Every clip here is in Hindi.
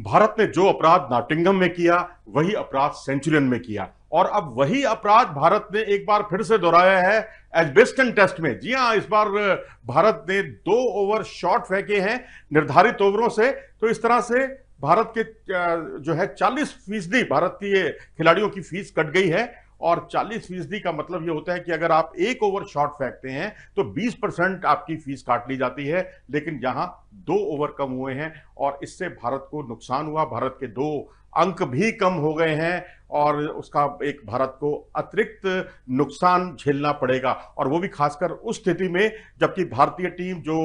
भारत ने जो अपराध नाटिंगम में किया वही अपराध सेंचुरियन में किया और अब वही अपराध भारत ने एक बार फिर से दोहराया है एजबेस्टन टेस्ट में जी हाँ इस बार भारत ने दो ओवर शॉट फेंके हैं निर्धारित ओवरों से तो इस तरह से भारत के जो है 40 फीसदी भारतीय खिलाड़ियों की फीस कट गई है और 40 फीसदी का मतलब यह होता है कि अगर आप एक ओवर शॉट फेंकते हैं तो 20 परसेंट आपकी फीस काट ली जाती है लेकिन यहां दो ओवर कम हुए हैं और इससे भारत को नुकसान हुआ भारत के दो अंक भी कम हो गए हैं और उसका एक भारत को अतिरिक्त नुकसान झेलना पड़ेगा और वो भी खासकर उस स्थिति में जबकि भारतीय टीम जो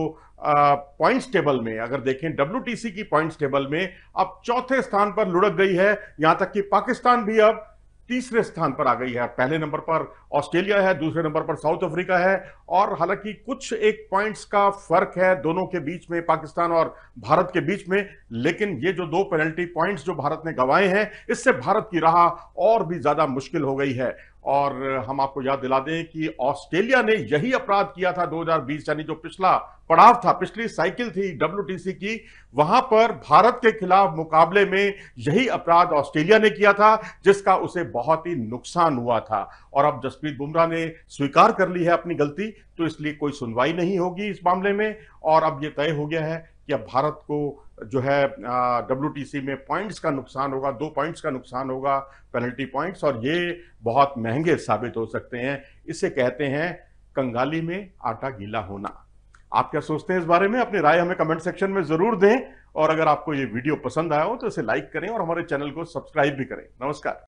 पॉइंट्स टेबल में अगर देखें डब्ल्यू की पॉइंट्स टेबल में अब चौथे स्थान पर लुढ़क गई है यहां तक कि पाकिस्तान भी अब तीसरे स्थान पर आ गई है पहले नंबर पर ऑस्ट्रेलिया है दूसरे नंबर पर साउथ अफ्रीका है और हालांकि कुछ एक पॉइंट्स का फर्क है दोनों के बीच में पाकिस्तान और भारत के बीच में लेकिन ये जो दो पेनल्टी पॉइंट्स जो भारत ने गवाए हैं इससे भारत की राह और भी ज्यादा मुश्किल हो गई है और हम आपको याद दिला दें कि ऑस्ट्रेलिया ने यही अपराध किया था 2020 यानी जो पिछला पड़ाव था पिछली साइकिल थी डब्ल्यूटीसी की वहां पर भारत के खिलाफ मुकाबले में यही अपराध ऑस्ट्रेलिया ने किया था जिसका उसे बहुत ही नुकसान हुआ था और अब जसप्रीत बुमराह ने स्वीकार कर ली है अपनी गलती तो इसलिए कोई सुनवाई नहीं होगी इस मामले में और अब यह तय हो गया है या भारत को जो है डब्ल्यू में पॉइंट्स का नुकसान होगा दो पॉइंट्स का नुकसान होगा पेनल्टी पॉइंट्स और ये बहुत महंगे साबित हो सकते हैं इसे कहते हैं कंगाली में आटा गीला होना आप क्या सोचते हैं इस बारे में अपनी राय हमें कमेंट सेक्शन में ज़रूर दें और अगर आपको ये वीडियो पसंद आया हो तो इसे लाइक करें और हमारे चैनल को सब्सक्राइब भी करें नमस्कार